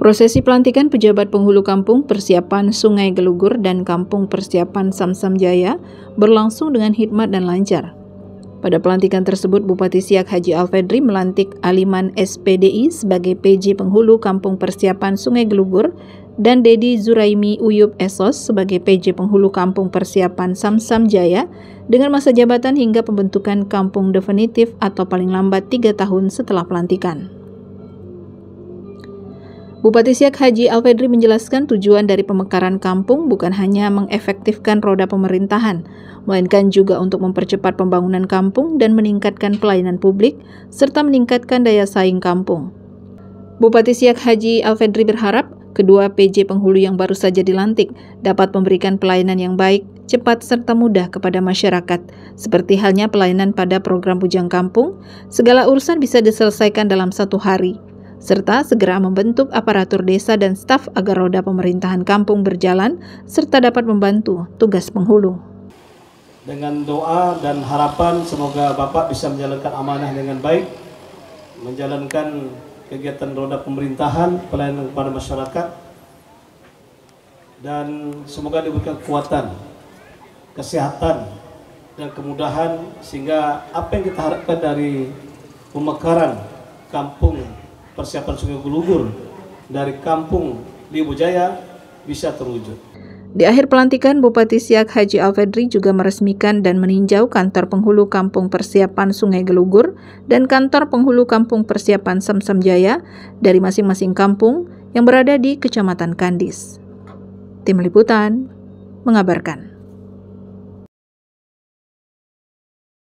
Prosesi pelantikan pejabat penghulu kampung persiapan Sungai Gelugur dan kampung persiapan Samsam Jaya berlangsung dengan hikmat dan lancar. Pada pelantikan tersebut, Bupati Siak Haji Alfedri melantik Aliman SPDI sebagai PJ Penghulu Kampung Persiapan Sungai Gelugur dan Dedi Zuraimi Uyub Esos sebagai PJ Penghulu Kampung Persiapan Samsam Jaya dengan masa jabatan hingga pembentukan kampung definitif atau paling lambat tiga tahun setelah pelantikan. Bupati Siak Haji Alfedri menjelaskan tujuan dari pemekaran kampung bukan hanya mengefektifkan roda pemerintahan, melainkan juga untuk mempercepat pembangunan kampung dan meningkatkan pelayanan publik, serta meningkatkan daya saing kampung. Bupati Siak Haji Alfedri berharap kedua PJ penghulu yang baru saja dilantik dapat memberikan pelayanan yang baik, cepat, serta mudah kepada masyarakat, seperti halnya pelayanan pada program Bujang Kampung, segala urusan bisa diselesaikan dalam satu hari serta segera membentuk aparatur desa dan staf agar roda pemerintahan kampung berjalan serta dapat membantu tugas penghulu. Dengan doa dan harapan semoga Bapak bisa menjalankan amanah dengan baik, menjalankan kegiatan roda pemerintahan, pelayanan kepada masyarakat, dan semoga diberikan kekuatan, kesehatan, dan kemudahan sehingga apa yang kita harapkan dari pemekaran kampung persiapan sungai Gelugur dari kampung Bujaya bisa terwujud. Di akhir pelantikan, Bupati Siak Haji Alfedri juga meresmikan dan meninjau kantor penghulu kampung persiapan Sungai Gelugur dan kantor penghulu kampung persiapan Semsem Jaya dari masing-masing kampung yang berada di Kecamatan Kandis. Tim Liputan mengabarkan.